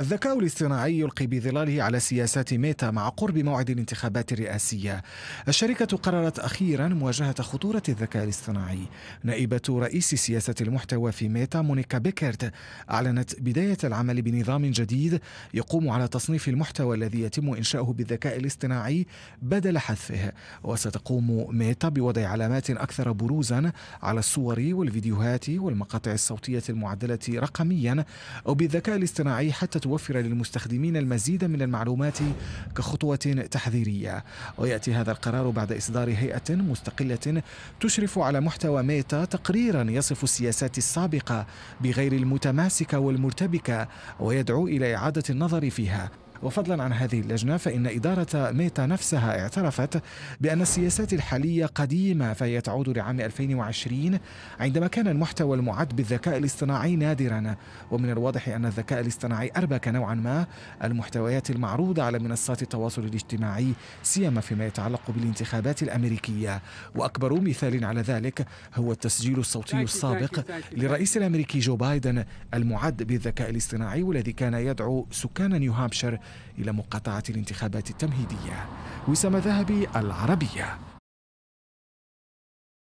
الذكاء الاصطناعي يلقي بظلاله على سياسات ميتا مع قرب موعد الانتخابات الرئاسية الشركة قررت أخيرا مواجهة خطورة الذكاء الاصطناعي نائبة رئيس سياسة المحتوى في ميتا مونيكا بيكرت أعلنت بداية العمل بنظام جديد يقوم على تصنيف المحتوى الذي يتم إنشاؤه بالذكاء الاصطناعي بدل حذفه وستقوم ميتا بوضع علامات أكثر بروزا على الصور والفيديوهات والمقاطع الصوتية المعدلة رقميا أو بالذكاء الاصطناعي حتى لتوفر للمستخدمين المزيد من المعلومات كخطوة تحذيرية ويأتي هذا القرار بعد إصدار هيئة مستقلة تشرف على محتوى ميتا تقريرا يصف السياسات السابقة بغير المتماسكة والمرتبكة ويدعو إلى إعادة النظر فيها وفضلا عن هذه اللجنة فإن إدارة ميتا نفسها اعترفت بأن السياسات الحالية قديمة فهي تعود لعام 2020 عندما كان المحتوى المعد بالذكاء الاصطناعي نادرا ومن الواضح أن الذكاء الاصطناعي أربك نوعا ما المحتويات المعروضة على منصات التواصل الاجتماعي سيما فيما يتعلق بالانتخابات الأمريكية وأكبر مثال على ذلك هو التسجيل الصوتي السابق للرئيس الأمريكي جو بايدن المعد بالذكاء الاصطناعي والذي كان يدعو سكان نيو هامشير إلى مقاطعة الانتخابات التمهيدية وسام ذهبي العربية